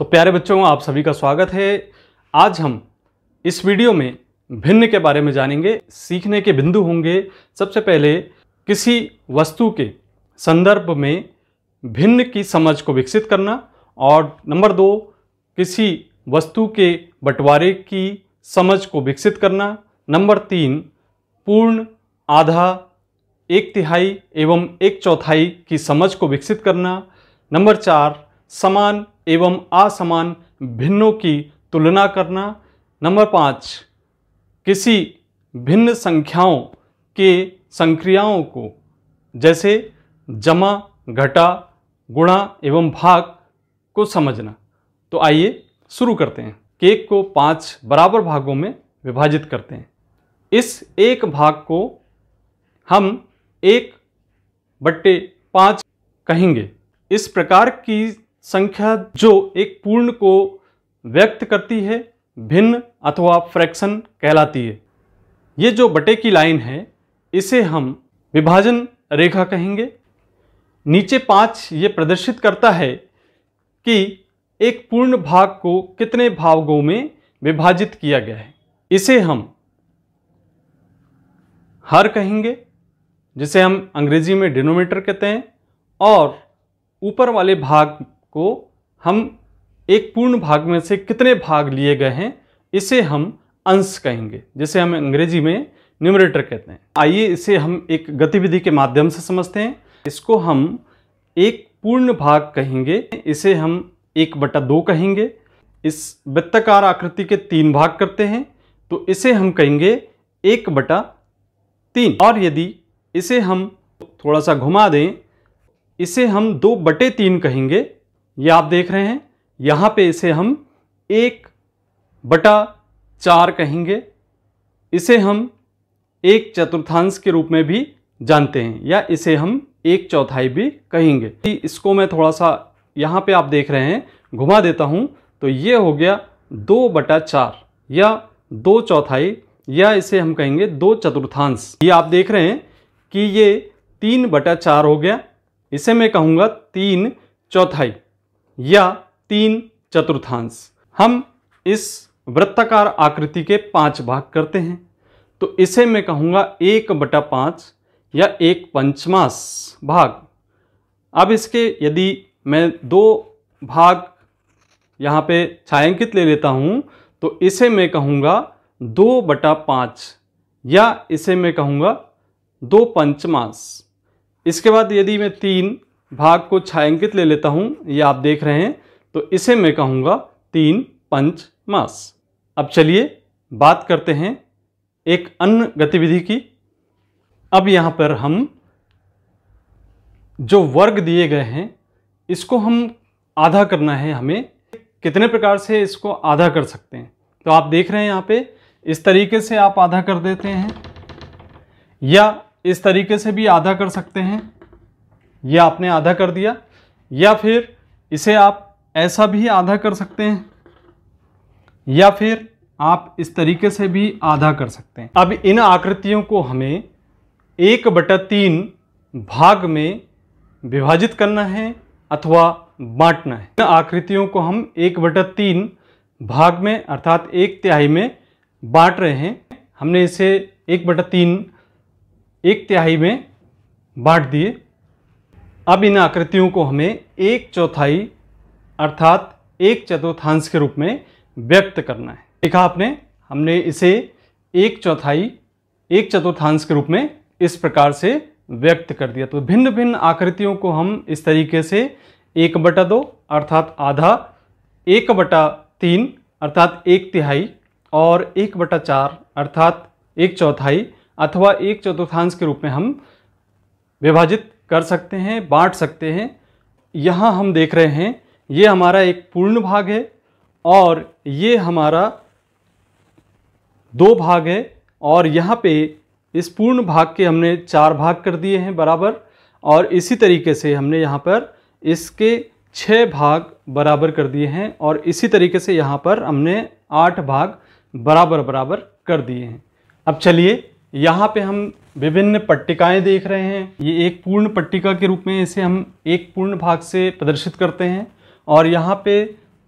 तो प्यारे बच्चों आप सभी का स्वागत है आज हम इस वीडियो में भिन्न के बारे में जानेंगे सीखने के बिंदु होंगे सबसे पहले किसी वस्तु के संदर्भ में भिन्न की समझ को विकसित करना और नंबर दो किसी वस्तु के बंटवारे की समझ को विकसित करना नंबर तीन पूर्ण आधा एक तिहाई एवं एक चौथाई की समझ को विकसित करना नंबर चार समान एवं असमान भिन्नों की तुलना करना नंबर पाँच किसी भिन्न संख्याओं के संक्रियाओं को जैसे जमा घटा गुणा एवं भाग को समझना तो आइए शुरू करते हैं केक को पांच बराबर भागों में विभाजित करते हैं इस एक भाग को हम एक बट्टे पाँच कहेंगे इस प्रकार की संख्या जो एक पूर्ण को व्यक्त करती है भिन्न अथवा फ्रैक्शन कहलाती है ये जो बटे की लाइन है इसे हम विभाजन रेखा कहेंगे नीचे पाँच ये प्रदर्शित करता है कि एक पूर्ण भाग को कितने भागों में विभाजित किया गया है इसे हम हर कहेंगे जिसे हम अंग्रेजी में डिनोमीटर कहते हैं और ऊपर वाले भाग को हम एक पूर्ण भाग में से कितने भाग लिए गए हैं इसे हम अंश कहेंगे जिसे हम अंग्रेजी में न्यूमरेटर कहते हैं आइए इसे हम एक गतिविधि के माध्यम से समझते हैं इसको हम एक पूर्ण भाग कहेंगे इसे हम एक बटा दो कहेंगे इस वृत्तकार आकृति के तीन भाग करते हैं तो इसे हम कहेंगे एक बटा तीन और यदि इसे हम थोड़ा सा घुमा दें इसे हम दो बटे तीन कहेंगे ये आप देख रहे हैं यहाँ पे इसे हम एक बटा चार कहेंगे इसे हम एक चतुर्थांश के रूप में भी जानते हैं या इसे हम एक चौथाई भी कहेंगे इसको मैं थोड़ा सा यहाँ पे आप देख रहे हैं घुमा देता हूँ तो ये हो गया दो बटा चार या दो चौथाई या इसे हम कहेंगे दो चतुर्थांश ये आप देख रहे हैं कि ये तीन बटा चार हो गया इसे मैं कहूँगा तीन चौथाई या तीन चतुर्थांश हम इस वृत्ताकार आकृति के पांच भाग करते हैं तो इसे मैं कहूँगा एक बटा पाँच या एक पंचमास भाग अब इसके यदि मैं दो भाग यहाँ पे छायांकित ले लेता हूँ तो इसे मैं कहूँगा दो बटा पाँच या इसे मैं कहूँगा दो पंचमास इसके बाद यदि मैं तीन भाग को छायांकित ले लेता हूँ ये आप देख रहे हैं तो इसे मैं कहूँगा तीन पंच मास अब चलिए बात करते हैं एक अन्य गतिविधि की अब यहाँ पर हम जो वर्ग दिए गए हैं इसको हम आधा करना है हमें कितने प्रकार से इसको आधा कर सकते हैं तो आप देख रहे हैं यहाँ पे इस तरीके से आप आधा कर देते हैं या इस तरीके से भी आधा कर सकते हैं ये आपने आधा कर दिया या फिर इसे आप ऐसा भी आधा कर सकते हैं या फिर आप इस तरीके से भी आधा कर सकते हैं अब इन आकृतियों को हमें एक बटा तीन भाग में विभाजित करना है अथवा बांटना है इन आकृतियों को हम एक बटा तीन भाग में अर्थात एक तिहाई में बांट रहे हैं हमने इसे एक बटा तीन एक तिहाई में बांट दिए अब इन आकृतियों को हमें एक चौथाई अर्थात एक चतुर्थांश के रूप में व्यक्त करना है देखा आपने हमने इसे एक चौथाई एक चतुर्थांश के रूप में इस प्रकार से व्यक्त कर दिया तो भिन्न भिन्न आकृतियों को हम इस तरीके से एक बटा दो अर्थात आधा एक बटा तीन अर्थात एक तिहाई और एक बटा चार अर्थात एक चौथाई अथवा एक चतुर्थांश के रूप में हम विभाजित कर सकते हैं बांट सकते हैं यहाँ हम देख रहे हैं ये हमारा एक पूर्ण भाग है और ये हमारा दो भाग है और यहाँ पे इस पूर्ण भाग के हमने चार भाग कर दिए हैं बराबर और इसी तरीके से हमने यहाँ पर इसके छः भाग बराबर कर दिए हैं और इसी तरीके से यहाँ पर हमने आठ भाग बराबर बराबर कर दिए हैं अब चलिए यहाँ पे हम विभिन्न पट्टिकाएं देख रहे हैं ये एक पूर्ण पट्टिका के रूप में इसे हम एक पूर्ण भाग से प्रदर्शित करते हैं और यहाँ पे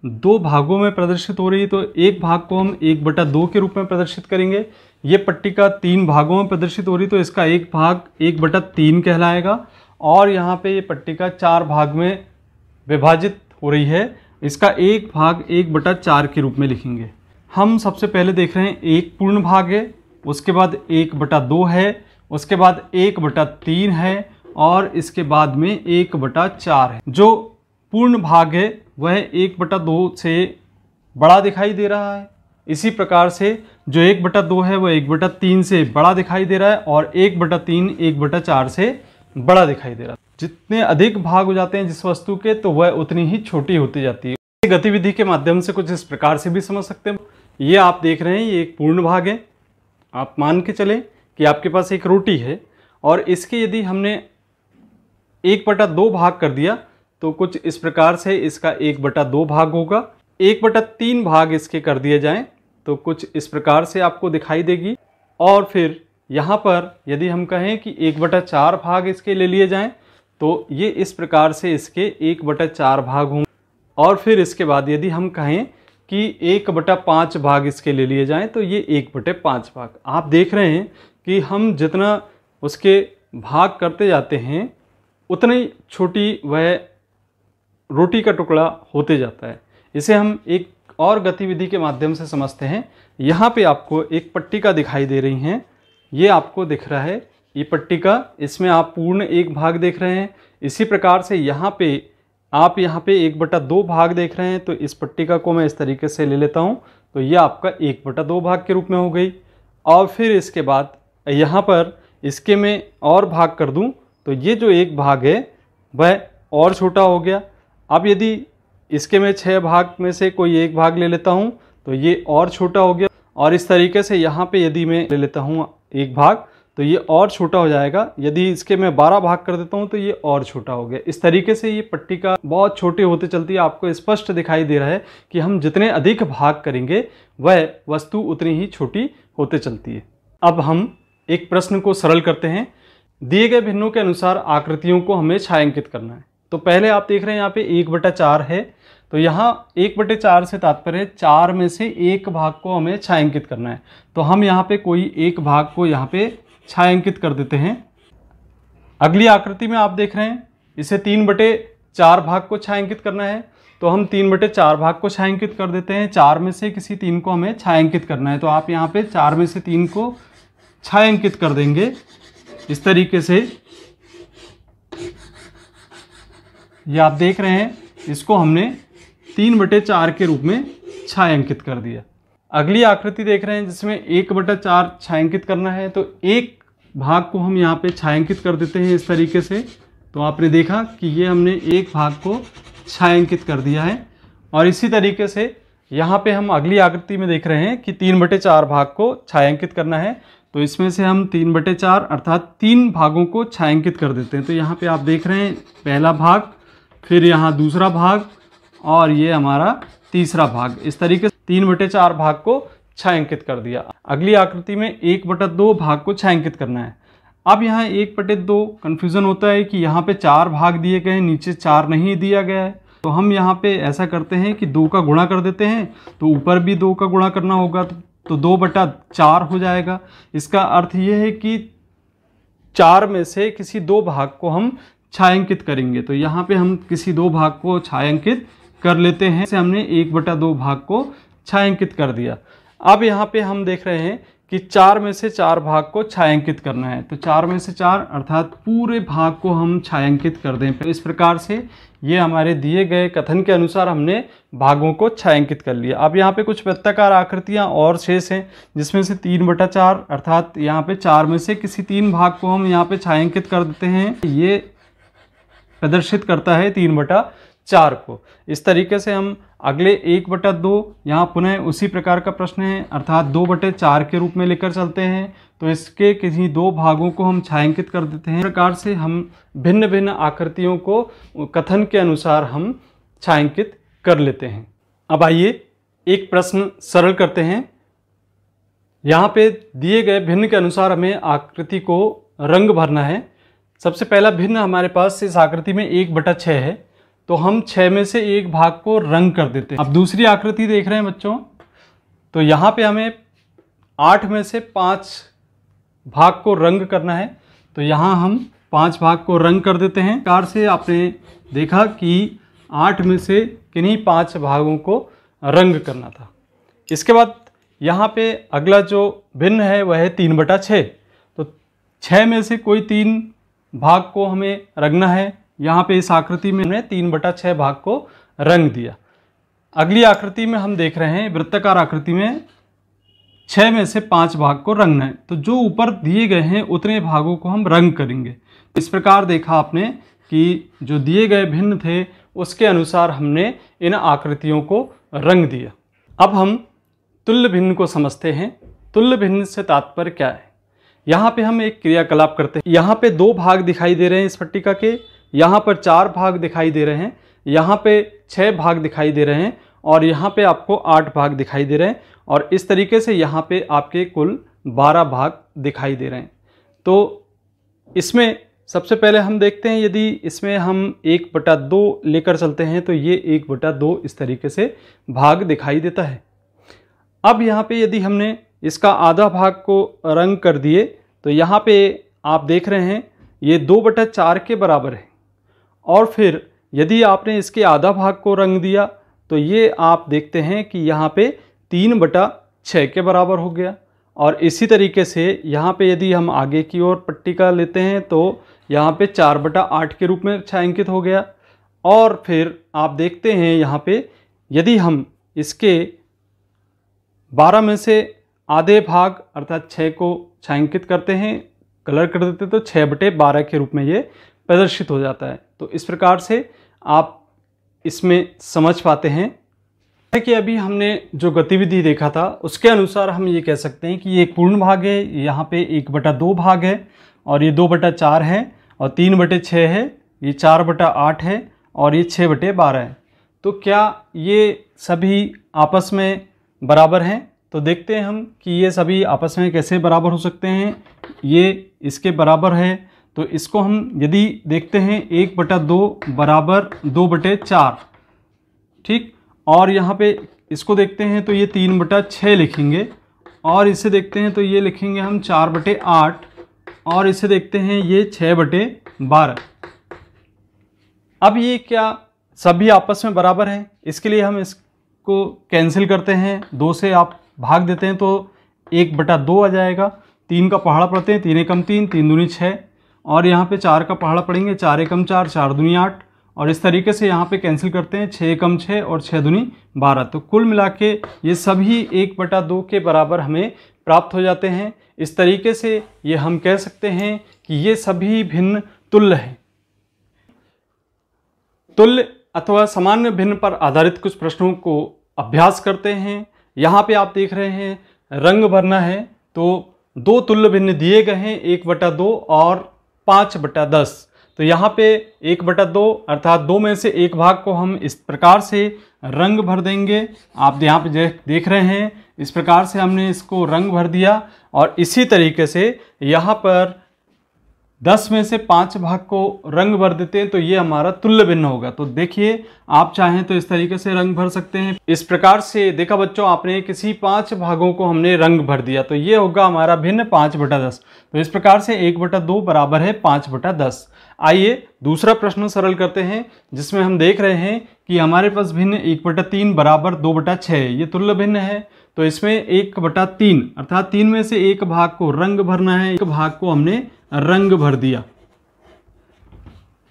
दो भागों में प्रदर्शित हो रही है तो एक भाग को हम एक बटा दो के रूप में प्रदर्शित करेंगे ये पट्टिका तीन भागों में प्रदर्शित हो रही तो इसका एक भाग एक बटा तीन कहलाएगा और यहाँ पे ये पट्टिका चार भाग में विभाजित हो रही है इसका एक भाग एक बटा चार के रूप में लिखेंगे हम सबसे पहले देख रहे हैं एक पूर्ण भाग है उसके बाद एक बटा दो है उसके बाद एक बटा तीन है और इसके बाद में एक बटा चार है जो पूर्ण भाग है वह एक बटा दो से बड़ा दिखाई दे रहा है इसी प्रकार से जो एक बटा दो है वह एक बटा तीन से बड़ा दिखाई दे रहा है और एक बटा तीन एक बटा चार से बड़ा दिखाई दे रहा है जितने अधिक भाग हो जाते हैं जिस वस्तु के तो वह उतनी ही छोटी होती जाती है गतिविधि के माध्यम से कुछ इस प्रकार से भी समझ सकते हैं ये आप देख रहे हैं ये एक पूर्ण भाग है आप मान के चलें कि आपके पास एक रोटी है और इसके यदि हमने एक बटा दो भाग कर दिया तो कुछ इस प्रकार से इसका एक बटा दो भाग होगा एक बटा तीन भाग इसके कर दिए जाएं तो कुछ इस प्रकार से आपको दिखाई देगी और फिर यहाँ पर यदि हम कहें कि एक बटा चार भाग इसके ले लिए जाएं तो ये इस प्रकार से इसके एक बटा चार भाग होंगे और फिर इसके बाद यदि हम कहें कि एक बटा पाँच भाग इसके ले लिए जाएं तो ये एक बटे पाँच भाग आप देख रहे हैं कि हम जितना उसके भाग करते जाते हैं उतनी छोटी वह रोटी का टुकड़ा होते जाता है इसे हम एक और गतिविधि के माध्यम से समझते हैं यहाँ पे आपको एक पट्टिका दिखाई दे रही हैं ये आपको दिख रहा है ये पट्टिका इसमें आप पूर्ण एक भाग देख रहे हैं इसी प्रकार से यहाँ पे आप यहाँ पे एक बटा दो भाग देख रहे हैं तो इस पट्टिका को मैं इस तरीके से ले लेता हूँ तो ये आपका एक बटा दो भाग के रूप में हो गई और फिर इसके बाद यहाँ पर इसके मैं और भाग कर दूँ तो ये जो एक भाग है वह और छोटा हो गया अब यदि इसके मैं छः भाग में से कोई एक भाग ले लेता हूँ तो ये और छोटा हो गया और इस तरीके से यहाँ पे यदि मैं ले लेता हूँ एक भाग तो ये और छोटा हो जाएगा यदि इसके मैं बारह भाग कर देता हूँ तो ये और छोटा हो गया इस तरीके से ये पट्टी का बहुत छोटे होते चलती है आपको स्पष्ट दिखाई दे रहा है कि हम जितने अधिक भाग करेंगे वह वस्तु उतनी ही छोटी होते चलती है अब हम एक प्रश्न को सरल करते हैं दिए गए भिन्नों के अनुसार आकृतियों को हमें छायांकित करना है तो पहले आप देख रहे हैं यहाँ पे एक बटा चार है तो यहाँ एक बटे चार से तात्पर्य चार में से एक भाग को हमें छायांकित करना है तो हम यहाँ पे कोई एक भाग को यहाँ पे छायांकित कर देते हैं अगली आकृति में आप देख रहे हैं इसे तीन बटे चार भाग को छायांकित करना है तो हम तीन बटे चार भाग को छायांकित कर देते हैं चार में से किसी तीन को हमें छायांकित करना है तो आप यहाँ पे चार में से तीन को छायांकित कर देंगे इस तरीके से ये आप देख रहे हैं इसको हमने तीन बटे चार के रूप में छायांकित कर दिया अगली आकृति देख रहे हैं जिसमें एक बटा चार छायांकित करना है तो एक भाग को हम यहाँ पे छायांकित कर देते हैं इस तरीके से तो आपने देखा कि ये हमने एक भाग को छायांकित कर दिया है और इसी तरीके से यहाँ पे हम अगली आकृति में देख रहे हैं कि तीन बटे चार भाग को छायांकित करना है तो इसमें से हम तीन बटे चार अर्थात तीन भागों को छायांकित कर देते हैं तो यहाँ पे आप देख रहे हैं पहला भाग फिर यहाँ दूसरा भाग और ये हमारा तीसरा भाग इस तरीके से तीन बटे चार भाग को छायांकित कर दिया अगली आकृति में एक बटा दो भाग को छायांकित करना है अब यहाँ एक बटे दो कन्फ्यूज़न होता है कि यहाँ पे चार भाग दिए गए हैं नीचे चार नहीं दिया गया है तो हम यहाँ पे ऐसा करते हैं कि दो का गुणा कर देते हैं तो ऊपर भी दो का गुणा करना होगा तो तो दो बटा चार हो जाएगा इसका अर्थ ये है कि चार में से किसी दो भाग को हम छायांकित करेंगे तो यहाँ पे हम किसी दो भाग को छायांकित कर लेते हैं से हमने एक बटा दो भाग को छायांकित कर दिया अब यहाँ पे हम देख रहे हैं कि चार में से चार भाग को छायांकित करना है तो चार में से चार अर्थात पूरे भाग को हम छायांकित कर दें तो इस प्रकार से ये हमारे दिए गए कथन के अनुसार हमने भागों को छायांकित कर लिया अब यहाँ पे कुछ वृत्ताकार आकृतियाँ और शेष हैं जिसमें से तीन बटा चार अर्थात यहाँ पे चार में से किसी तीन भाग को हम यहाँ पे छायांकित कर देते हैं ये प्रदर्शित करता है तीन बटा चार को इस तरीके से हम अगले एक बटा दो यहाँ पुनः उसी प्रकार का प्रश्न है अर्थात दो बटे चार के रूप में लेकर चलते हैं तो इसके किसी दो भागों को हम छायांकित कर देते हैं प्रकार से हम भिन्न भिन्न आकृतियों को कथन के अनुसार हम छायांकित कर लेते हैं अब आइए एक प्रश्न सरल करते हैं यहाँ पे दिए गए भिन्न के अनुसार हमें आकृति को रंग भरना है सबसे पहला भिन्न हमारे पास इस आकृति में एक बटा छः है तो हम छः में से एक भाग को रंग कर देते हैं अब दूसरी आकृति देख रहे हैं बच्चों तो यहाँ पे हमें आठ में से पाँच भाग को रंग करना है तो यहाँ हम पाँच भाग को रंग कर देते हैं कार से आपने देखा कि आठ में से किन्हीं पाँच भागों को रंग करना था इसके बाद यहाँ पे अगला जो भिन्न है वह है तीन बटा छः तो छः में से कोई तीन भाग को हमें रंगना है यहाँ पे इस आकृति में हमने तीन बटा छः भाग को रंग दिया अगली आकृति में हम देख रहे हैं वृत्तकार आकृति में छः में से पाँच भाग को रंगना है तो जो ऊपर दिए गए हैं उतने भागों को हम रंग करेंगे इस प्रकार देखा आपने कि जो दिए गए भिन्न थे उसके अनुसार हमने इन आकृतियों को रंग दिया अब हम तुल्य भिन्न को समझते हैं तुल्य भिन्न से तात्पर्य क्या है यहाँ पे हम एक क्रियाकलाप करते हैं यहाँ पे दो भाग दिखाई दे रहे हैं इस पट्टिका के यहाँ पर चार भाग दिखाई दे रहे हैं यहाँ पे छः भाग दिखाई दे रहे हैं और यहाँ पे आपको आठ भाग दिखाई दे रहे हैं और इस तरीके से यहाँ पे आपके कुल बारह भाग दिखाई दे रहे हैं तो इसमें सबसे पहले हम देखते हैं यदि इसमें हम एक बटा दो लेकर चलते हैं तो ये एक बटा दो इस तरीके से भाग दिखाई देता है अब यहाँ पे यदि हमने इसका आधा भाग को रंग कर दिए तो यहाँ पे आप देख रहे हैं ये दो बटा चार के बराबर है और फिर यदि आपने इसके आधा भाग को रंग दिया तो ये आप देखते हैं कि यहाँ पे तीन बटा छः के बराबर हो गया और इसी तरीके से यहाँ पे यदि हम आगे की ओर पट्टी का लेते हैं तो यहाँ पे चार बटा आठ के रूप में छायांकित हो गया और फिर आप देखते हैं यहाँ पे यदि हम इसके बारह में से आधे भाग अर्थात छः को छायांकित करते हैं कलर कर देते तो छः बटे बारह के रूप में ये प्रदर्शित हो जाता है तो इस प्रकार से आप इसमें समझ पाते हैं कि अभी हमने जो गतिविधि देखा था उसके अनुसार हम ये कह सकते हैं कि ये पूर्ण भाग है यहाँ पे एक बटा दो भाग है और ये दो बटा चार है और तीन बटे छः है ये चार बटा आठ है और ये छः बटे बारह है तो क्या ये सभी आपस में बराबर हैं तो देखते हैं हम कि ये सभी आपस में कैसे बराबर हो सकते हैं ये इसके बराबर है तो इसको हम यदि देखते हैं एक बटा दो बराबर दो बटे चार ठीक और यहाँ पे इसको देखते हैं तो ये तीन बटा छः लिखेंगे और इसे देखते हैं तो ये लिखेंगे हम चार बटे आठ और इसे देखते हैं ये छः बटे बारह अब ये क्या सभी आपस में बराबर है इसके लिए हम इसको कैंसिल करते हैं दो से आप भाग देते हैं तो एक बटा दो आ जाएगा तीन का पहाड़ा पड़ते हैं तीन एकम तीन तीन दूनी छः और यहाँ पे चार का पहाड़ा पड़ेंगे चार एकम चार चार दुनी आठ और इस तरीके से यहाँ पे कैंसिल करते हैं छः एकम छः और छः दुनी बारह तो कुल मिला के ये सभी एक बटा दो के बराबर हमें प्राप्त हो जाते हैं इस तरीके से ये हम कह सकते हैं कि ये सभी भिन्न तुल्य हैं तुल्य अथवा सामान्य भिन्न पर आधारित कुछ प्रश्नों को अभ्यास करते हैं यहाँ पे आप देख रहे हैं रंग भरना है तो दो तुल्य भिन्न दिए गए हैं एक बटा दो और पाँच बटा दस तो यहाँ पे एक बटा दो अर्थात दो में से एक भाग को हम इस प्रकार से रंग भर देंगे आप यहाँ पे देख रहे हैं इस प्रकार से हमने इसको रंग भर दिया और इसी तरीके से यहाँ पर दस में से पाँच भाग को रंग भर देते हैं तो ये हमारा तुल्य भिन्न होगा तो देखिए आप चाहें तो इस तरीके से रंग भर सकते हैं इस प्रकार से देखा बच्चों आपने किसी पांच भागों को हमने रंग भर दिया तो ये होगा हमारा भिन्न पाँच बटा दस तो इस प्रकार से एक बटा दो बराबर है पाँच बटा दस आइए दूसरा प्रश्न सरल करते हैं जिसमें हम देख रहे हैं कि हमारे पास भिन्न एक बटा तीन बराबर दो बटा छः ये तुल्य भिन्न है तो इसमें एक बटा तीन अर्थात तीन में से एक भाग को रंग भरना है एक भाग को हमने रंग भर दिया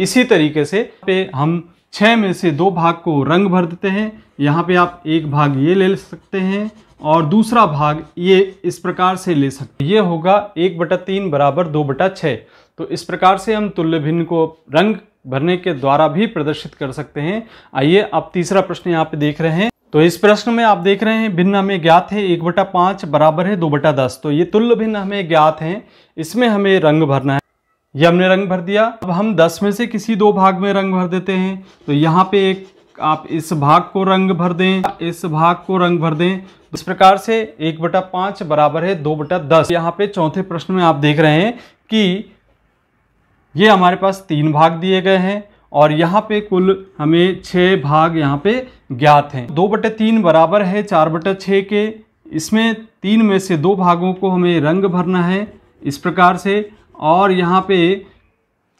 इसी तरीके से पे हम छः में से दो भाग को रंग भर देते हैं यहाँ पे आप एक भाग ये ले सकते हैं और दूसरा भाग ये इस प्रकार से ले सकते ये होगा एक बटा तीन बराबर दो बटा छः तो इस प्रकार से हम तुल्य भिन्न को रंग भरने के द्वारा भी प्रदर्शित कर सकते हैं आइए आप तीसरा प्रश्न यहाँ पे देख रहे हैं तो इस प्रश्न में आप देख रहे हैं भिन्न हमें ज्ञात है एक बटा पाँच बराबर है दो बटा दस तो ये तुल्य भिन्न हमें ज्ञात हैं इसमें हमें रंग भरना है ये हमने रंग भर दिया अब हम दस में से किसी दो भाग में रंग भर देते हैं तो यहाँ पे एक आप इस भाग को रंग भर दें इस भाग को रंग भर दें तो इस प्रकार से एक बटा पाँच बराबर है दो बटा दस यहाँ पे चौथे प्रश्न में आप देख रहे हैं कि ये हमारे पास तीन भाग दिए गए हैं और यहाँ पे कुल हमें छः भाग यहाँ पे ज्ञात हैं दो बटे तीन बराबर है चार बटे छः के इसमें तीन में से दो भागों को हमें रंग भरना है इस प्रकार से और यहाँ पे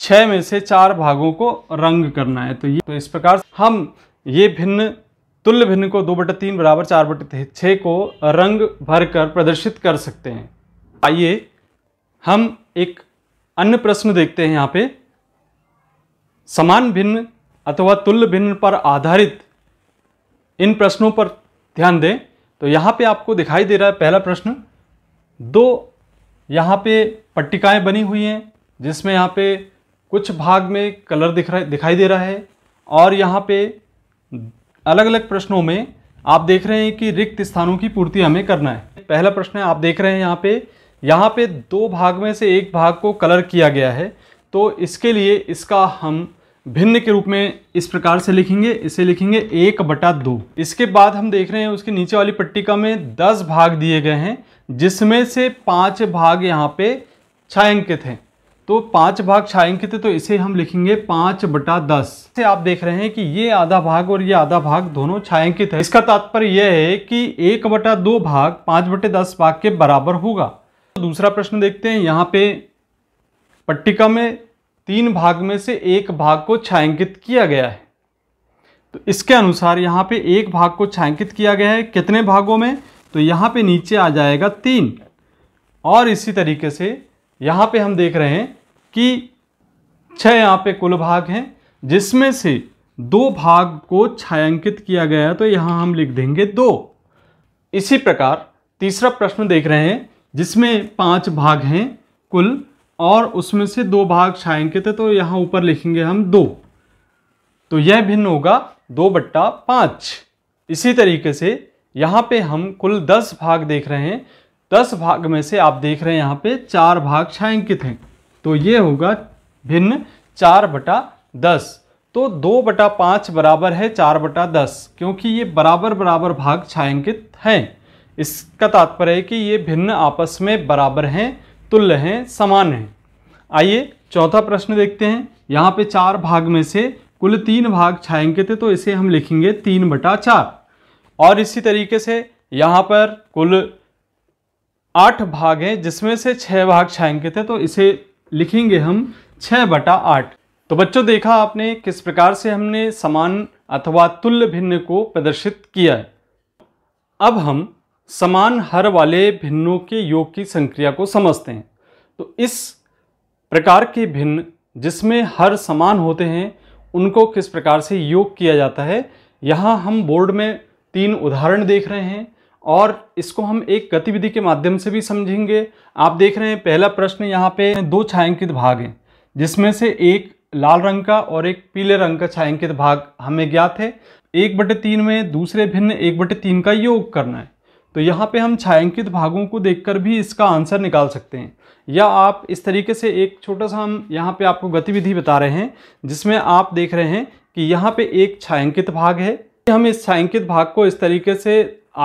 छः में से चार भागों को रंग करना है तो ये तो इस प्रकार हम ये भिन्न तुल्य भिन्न को दो बटे तीन बराबर चार बटे छः को रंग भर कर प्रदर्शित कर सकते हैं आइए हम एक अन्य प्रश्न देखते हैं यहाँ पे समान भिन्न अथवा तुल्य भिन्न पर आधारित इन प्रश्नों पर ध्यान दें तो यहाँ पे आपको दिखाई दे रहा है पहला प्रश्न दो यहाँ पे पट्टिकाएं बनी हुई हैं जिसमें यहाँ पे कुछ भाग में कलर दिख रहा दिखाई दे रहा है और यहाँ पे अलग अलग प्रश्नों में आप देख रहे हैं कि रिक्त स्थानों की पूर्ति हमें करना है पहला प्रश्न है आप देख रहे हैं यहाँ पे यहाँ पे दो भाग में से एक भाग को कलर किया गया है तो इसके लिए इसका हम भिन्न के रूप में इस प्रकार से लिखेंगे इसे लिखेंगे एक बटा दो इसके बाद हम देख रहे हैं उसके नीचे वाली पट्टिका में दस भाग दिए गए हैं जिसमें से पाँच भाग यहाँ पे छायांकित हैं तो पाँच भाग छायांकित है तो इसे हम लिखेंगे पाँच बटा दस से आप देख रहे हैं कि ये आधा भाग और ये आधा भाग दोनों छायांकित है इसका तात्पर्य यह है कि एक बटा दो भाग पाँच बटे दस भाग के बराबर होगा तो दूसरा प्रश्न देखते हैं यहाँ पे पट्टिका में तीन भाग में से एक भाग को छायांकित किया गया है तो इसके अनुसार यहाँ पे एक भाग को छायांकित किया गया है कितने भागों में तो यहाँ पे नीचे आ जाएगा तीन और इसी तरीके से यहाँ पे हम देख रहे हैं कि छः यहाँ पे कुल भाग हैं जिसमें से दो भाग को छायांकित किया गया है तो यहाँ हम लिख देंगे दो इसी प्रकार तीसरा प्रश्न देख रहे हैं जिसमें पाँच भाग हैं कुल और उसमें से दो भाग छायांकित है तो यहाँ ऊपर लिखेंगे हम दो तो यह भिन्न होगा दो बट्टा पाँच इसी तरीके से यहाँ पे हम कुल दस भाग देख रहे हैं दस भाग में से आप देख रहे हैं यहाँ पे चार भाग छायांकित हैं तो ये होगा भिन्न चार बटा दस तो दो बटा पाँच बराबर है चार बटा दस क्योंकि ये बराबर बराबर भाग छायांकित हैं इसका तात्पर्य है कि ये भिन्न आपस में बराबर हैं तुल्य हैं समान हैं आइए चौथा प्रश्न देखते हैं यहाँ पे चार भाग में से कुल तीन भाग छायांकित है तो इसे हम लिखेंगे तीन बटा चार और इसी तरीके से यहाँ पर कुल आठ भाग हैं जिसमें से छः भाग छायांकित है तो इसे लिखेंगे हम छः बटा आठ तो बच्चों देखा आपने किस प्रकार से हमने समान अथवा तुल्य भिन्न को प्रदर्शित किया है अब हम समान हर वाले भिन्नों के योग की संक्रिया को समझते हैं तो इस प्रकार के भिन्न जिसमें हर समान होते हैं उनको किस प्रकार से योग किया जाता है यहाँ हम बोर्ड में तीन उदाहरण देख रहे हैं और इसको हम एक गतिविधि के माध्यम से भी समझेंगे आप देख रहे हैं पहला प्रश्न यहाँ पे दो छायांकित भाग हैं जिसमें से एक लाल रंग का और एक पीले रंग का छायांकित भाग हमें ज्ञात है एक बटे तीन में दूसरे भिन्न एक बटे तीन का योग करना है तो यहाँ पे हम छायांकित भागों को देखकर भी इसका आंसर निकाल सकते हैं या आप इस तरीके से एक छोटा सा हम यहाँ पे आपको गतिविधि बता रहे हैं जिसमें आप देख रहे हैं कि यहाँ पे एक छायांकित भाग है हम इस छायांकित भाग को इस तरीके से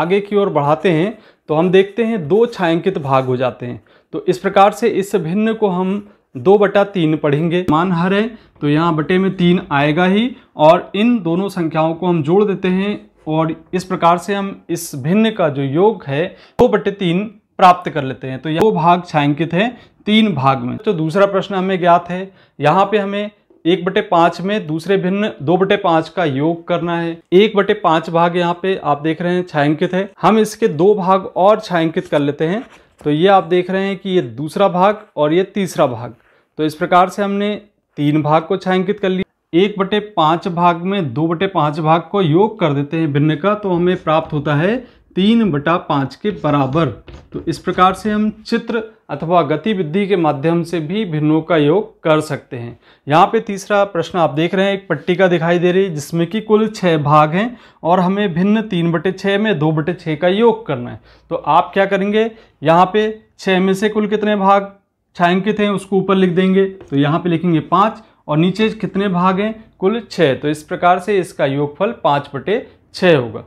आगे की ओर बढ़ाते हैं तो हम देखते हैं दो छायांकित भाग हो जाते हैं तो इस प्रकार से इस भिन्न को हम दो बटा तीन पढ़ेंगे मान हर है तो यहाँ बटे में तीन आएगा ही और इन दोनों संख्याओं को हम जोड़ देते हैं और इस प्रकार से हम इस भिन्न का जो योग है दो बटे तीन प्राप्त कर लेते हैं तो यह दो भाग छायांकित है तीन भाग में तो दूसरा प्रश्न हमें ज्ञात है यहाँ पे हमें एक बटे पाँच में दूसरे भिन्न दो बटे पाँच का योग करना है एक बटे पाँच भाग यहाँ पे आप देख रहे हैं छायांकित है हम इसके दो भाग और छायांकित कर लेते हैं तो ये आप देख रहे हैं कि ये दूसरा भाग और ये तीसरा भाग तो इस प्रकार से हमने तीन भाग को छायांकित कर लिया एक बटे पाँच भाग में दो बटे पाँच भाग को योग कर देते हैं भिन्न का तो हमें प्राप्त होता है तीन बटा पाँच के बराबर तो इस प्रकार से हम चित्र अथवा गतिविधि के माध्यम से भी भिन्नों का योग कर सकते हैं यहाँ पे तीसरा प्रश्न आप देख रहे हैं एक पट्टी का दिखाई दे रही है जिसमें कि कुल छः भाग हैं और हमें भिन्न तीन बटे छः में दो बटे छः का योग करना है तो आप क्या करेंगे यहाँ पे छः में से कुल कितने भाग छायांकित हैं उसको ऊपर लिख देंगे तो यहाँ पर लिखेंगे पाँच और नीचे कितने भाग हैं कुल छः तो इस प्रकार से इसका योगफल पाँच बटे छः होगा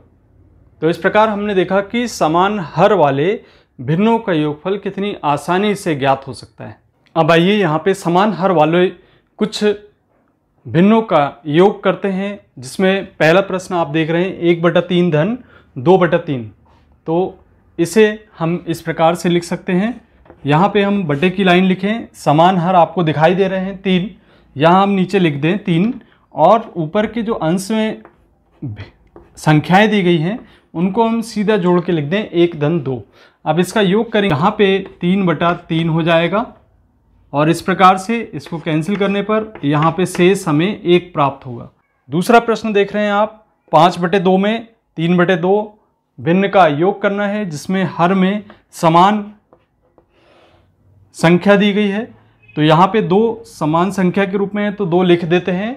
तो इस प्रकार हमने देखा कि समान हर वाले भिन्नों का योगफल कितनी आसानी से ज्ञात हो सकता है अब आइए यहाँ पे समान हर वाले कुछ भिन्नों का योग करते हैं जिसमें पहला प्रश्न आप देख रहे हैं एक बटा तीन धन दो बटा तीन तो इसे हम इस प्रकार से लिख सकते हैं यहाँ पे हम बटे की लाइन लिखें समान हर आपको दिखाई दे रहे हैं तीन यहाँ हम नीचे लिख दें तीन और ऊपर के जो अंश में संख्याएं दी गई हैं उनको हम सीधा जोड़ के लिख दें एक धन दो अब इसका योग करें यहाँ पे तीन बटा तीन हो जाएगा और इस प्रकार से इसको कैंसिल करने पर यहाँ पे शेष हमें एक प्राप्त होगा दूसरा प्रश्न देख रहे हैं आप पाँच बटे दो में तीन बटे दो भिन्न का योग करना है जिसमें हर में समान संख्या दी गई है तो यहाँ पे दो समान संख्या के रूप में है तो दो लिख देते हैं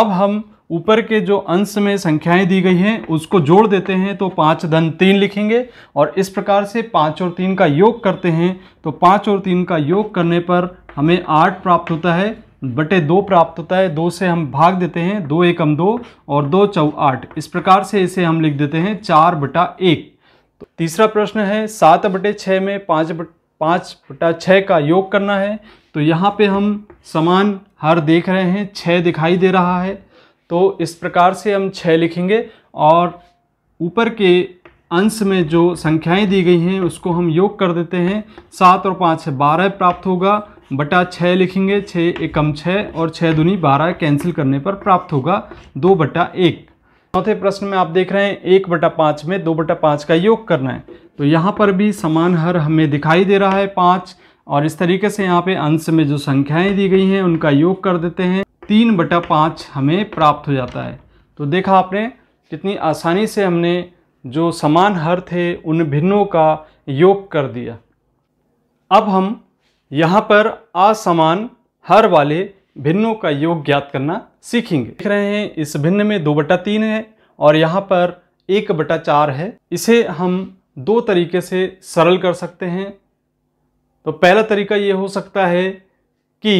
अब हम ऊपर के जो अंश में संख्याएं दी गई हैं उसको जोड़ देते हैं तो पाँच धन तीन लिखेंगे और इस प्रकार से पाँच और तीन का योग करते हैं तो पाँच और तीन का योग करने पर हमें आठ प्राप्त होता है बटे दो प्राप्त होता है दो से हम भाग देते हैं दो एकम दो और दो चौ आठ इस प्रकार से इसे हम लिख देते हैं चार बटा एक तो तीसरा प्रश्न है सात बटे छः में पाँच बट पाँच बटा छः का योग करना है तो यहाँ पे हम समान हर देख रहे हैं छः दिखाई दे रहा है तो इस प्रकार से हम छः लिखेंगे और ऊपर के अंश में जो संख्याएं दी गई हैं उसको हम योग कर देते हैं सात और पाँच बारह प्राप्त होगा बटा छः लिखेंगे छः एकम छः और छः दुनी बारह कैंसिल करने पर प्राप्त होगा दो बटा एक चौथे प्रश्न में आप देख रहे हैं एक बटा पाँच में दो बटा पाँच का योग करना है तो यहाँ पर भी समान हर हमें दिखाई दे रहा है पाँच और इस तरीके से यहाँ पे अंश में जो संख्याएं दी गई हैं उनका योग कर देते हैं तीन बटा पाँच हमें प्राप्त हो जाता है तो देखा आपने कितनी आसानी से हमने जो समान हर थे उन भिन्नों का योग कर दिया अब हम यहाँ पर असमान हर वाले भिन्नों का योग ज्ञात करना सीखेंगे देख रहे हैं इस भिन्न में दो बटा तीन है और यहाँ पर एक बटा चार है इसे हम दो तरीके से सरल कर सकते हैं तो पहला तरीका ये हो सकता है कि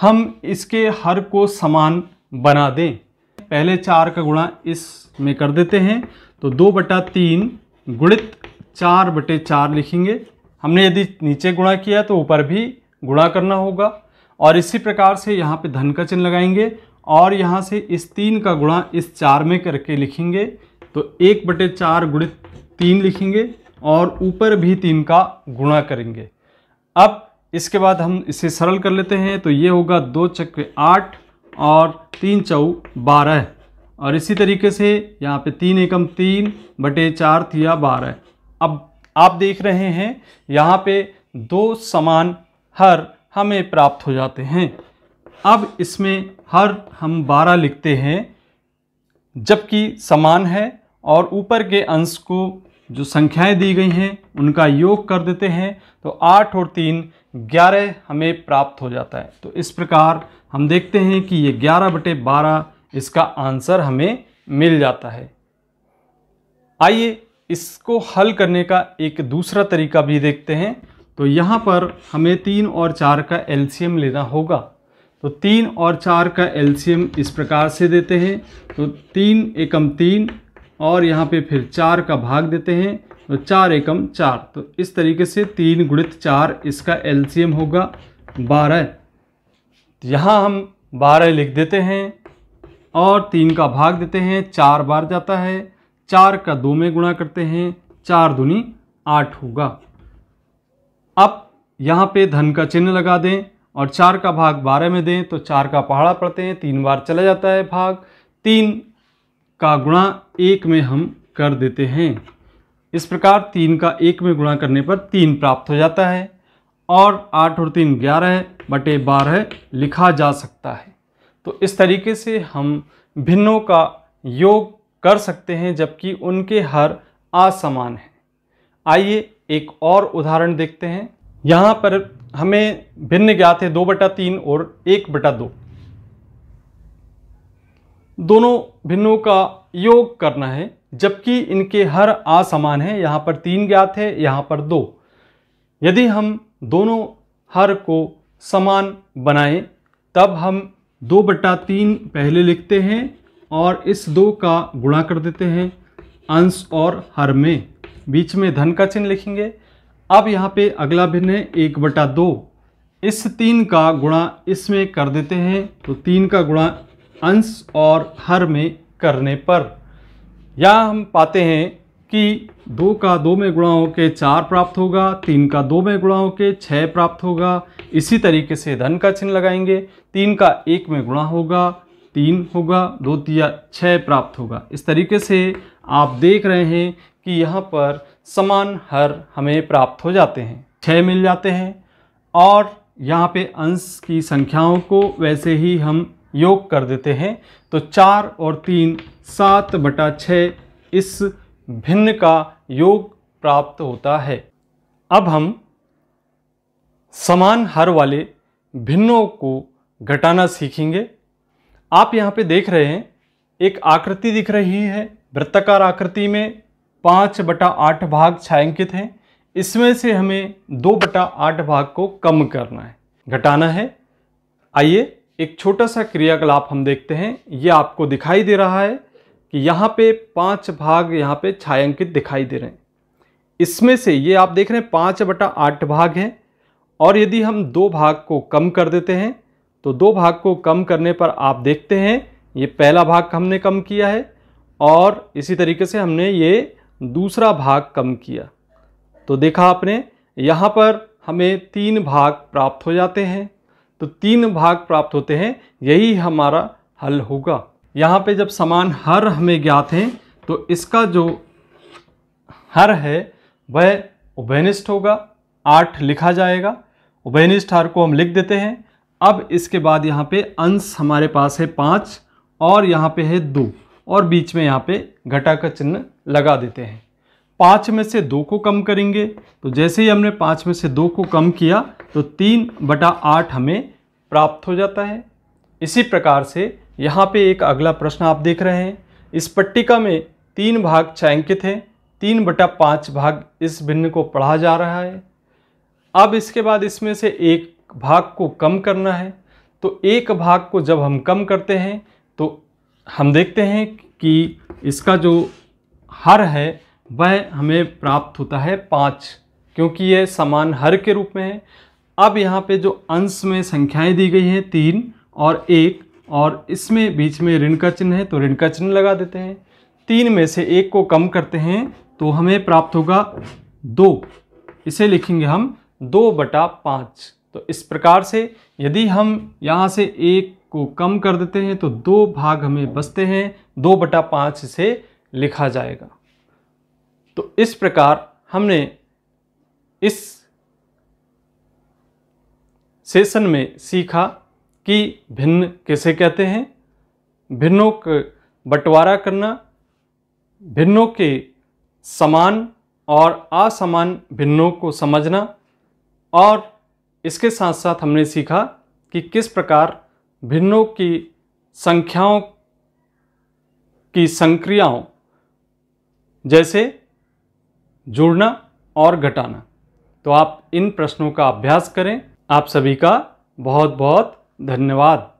हम इसके हर को समान बना दें पहले चार का गुणा इस में कर देते हैं तो दो बटा तीन गुणित चार बटे चार लिखेंगे हमने यदि नीचे गुणा किया तो ऊपर भी गुणा करना होगा और इसी प्रकार से यहाँ पे धन का चिन्ह लगाएंगे और यहाँ से इस तीन का गुणा इस चार में करके लिखेंगे तो एक बटे चार गुणित तीन लिखेंगे और ऊपर भी तीन का गुणा करेंगे अब इसके बाद हम इसे सरल कर लेते हैं तो ये होगा दो चक्र आठ और तीन चौ बारह और इसी तरीके से यहाँ पे तीन एकम तीन बटे चार थिया बारह अब आप देख रहे हैं यहाँ पे दो समान हर हमें प्राप्त हो जाते हैं अब इसमें हर हम बारह लिखते हैं जबकि समान है और ऊपर के अंश को जो संख्याएं दी गई हैं उनका योग कर देते हैं तो आठ और तीन ग्यारह हमें प्राप्त हो जाता है तो इस प्रकार हम देखते हैं कि ये ग्यारह बटे बारह इसका आंसर हमें मिल जाता है आइए इसको हल करने का एक दूसरा तरीका भी देखते हैं तो यहाँ पर हमें तीन और चार का एलसीएम लेना होगा तो तीन और चार का एलसीएम इस प्रकार से देते हैं तो तीन एकम तीन और यहाँ पे फिर चार का भाग देते हैं तो चार एकम चार तो इस तरीके से तीन गुणित चार इसका एल होगा बारह तो यहाँ हम बारह लिख देते हैं और तीन का भाग देते हैं चार बार जाता है चार का दो में गुणा करते हैं चार धुनी आठ होगा अब यहाँ पे धन का चिन्ह लगा दें और चार का भाग बारह में दें तो चार का पहाड़ा पड़ते हैं तीन बार चला जाता है भाग तीन का गुणा एक में हम कर देते हैं इस प्रकार तीन का एक में गुणा करने पर तीन प्राप्त हो जाता है और आठ और तीन ग्यारह बटे बारह लिखा जा सकता है तो इस तरीके से हम भिन्नों का योग कर सकते हैं जबकि उनके हर असमान है आइए एक और उदाहरण देखते हैं यहाँ पर हमें भिन्न ज्ञात है दो बटा तीन और एक बटा दो दोनों भिन्नों का योग करना है जबकि इनके हर समान है यहाँ पर तीन ज्ञात है यहाँ पर दो यदि हम दोनों हर को समान बनाएं तब हम दो बटा तीन पहले लिखते हैं और इस दो का गुणा कर देते हैं अंश और हर में बीच में धन का चिन्ह लिखेंगे अब यहाँ पे अगला भिन्न है एक बटा दो इस तीन का गुणा इसमें कर देते हैं तो तीन का गुणा अंश और हर में करने पर या हम पाते हैं कि दो का दो में गुणा हो के चार प्राप्त होगा तीन का दो में गुणा के छः प्राप्त होगा इसी तरीके से धन का चिन्ह लगाएंगे तीन का एक में गुणा होगा तीन होगा दो तिया छः प्राप्त होगा इस तरीके से आप देख रहे हैं कि यहाँ पर समान हर हमें प्राप्त हो जाते हैं छः मिल जाते हैं और यहाँ पे अंश की संख्याओं को वैसे ही हम योग कर देते हैं तो चार और तीन सात बटा छ इस भिन्न का योग प्राप्त होता है अब हम समान हर वाले भिन्नों को घटाना सीखेंगे आप यहाँ पे देख रहे हैं एक आकृति दिख रही है वृत्ताकार आकृति में पाँच बटा आठ भाग छायांकित हैं इसमें से हमें दो बटा आठ भाग को कम करना है घटाना है आइए एक छोटा सा क्रियाकलाप हम देखते हैं ये आपको दिखाई दे रहा है कि यहाँ पे पाँच भाग यहाँ पे छायांकित दिखाई दे रहे हैं इसमें से ये आप देख रहे हैं पाँच बटा आठ भाग हैं और यदि हम दो भाग को कम कर देते हैं तो दो भाग को कम करने पर आप देखते हैं ये पहला भाग हमने कम किया है और इसी तरीके से हमने ये दूसरा भाग कम किया तो देखा आपने यहाँ पर हमें तीन भाग प्राप्त हो जाते हैं तो तीन भाग प्राप्त होते हैं यही हमारा हल होगा यहाँ पे जब समान हर हमें ज्ञात हैं तो इसका जो हर है वह उभयनिष्ठ होगा आठ लिखा जाएगा उभयनिष्ठ हर को हम लिख देते हैं अब इसके बाद यहाँ पे अंश हमारे पास है पाँच और यहाँ पे है दो और बीच में यहाँ पे घटा का चिन्ह लगा देते हैं पाँच में से दो को कम करेंगे तो जैसे ही हमने पाँच में से दो को कम किया तो तीन बटा आठ हमें प्राप्त हो जाता है इसी प्रकार से यहाँ पे एक अगला प्रश्न आप देख रहे हैं इस पट्टिका में तीन भाग छायांकित हैं तीन बटा पाँच भाग इस भिन्न को पढ़ा जा रहा है अब इसके बाद इसमें से एक भाग को कम करना है तो एक भाग को जब हम कम करते हैं तो हम देखते हैं कि इसका जो हर है वह हमें प्राप्त होता है पाँच क्योंकि यह समान हर के रूप में है अब यहाँ पे जो अंश में संख्याएं दी गई हैं तीन और एक और इसमें बीच में ऋण का चिन्ह है तो ऋण का चिन्ह लगा देते हैं तीन में से एक को कम करते हैं तो हमें प्राप्त होगा दो इसे लिखेंगे हम दो बटा पाँच तो इस प्रकार से यदि हम यहाँ से एक को कम कर देते हैं तो दो भाग हमें बचते हैं दो बटा पाँच इसे लिखा जाएगा तो इस प्रकार हमने इस सेशन में सीखा कि भिन्न कैसे कहते हैं भिन्नों का बंटवारा करना भिन्नों के समान और असमान भिन्नों को समझना और इसके साथ साथ हमने सीखा कि किस प्रकार भिन्नों की संख्याओं की संक्रियाओं जैसे जोड़ना और घटाना तो आप इन प्रश्नों का अभ्यास करें आप सभी का बहुत बहुत धन्यवाद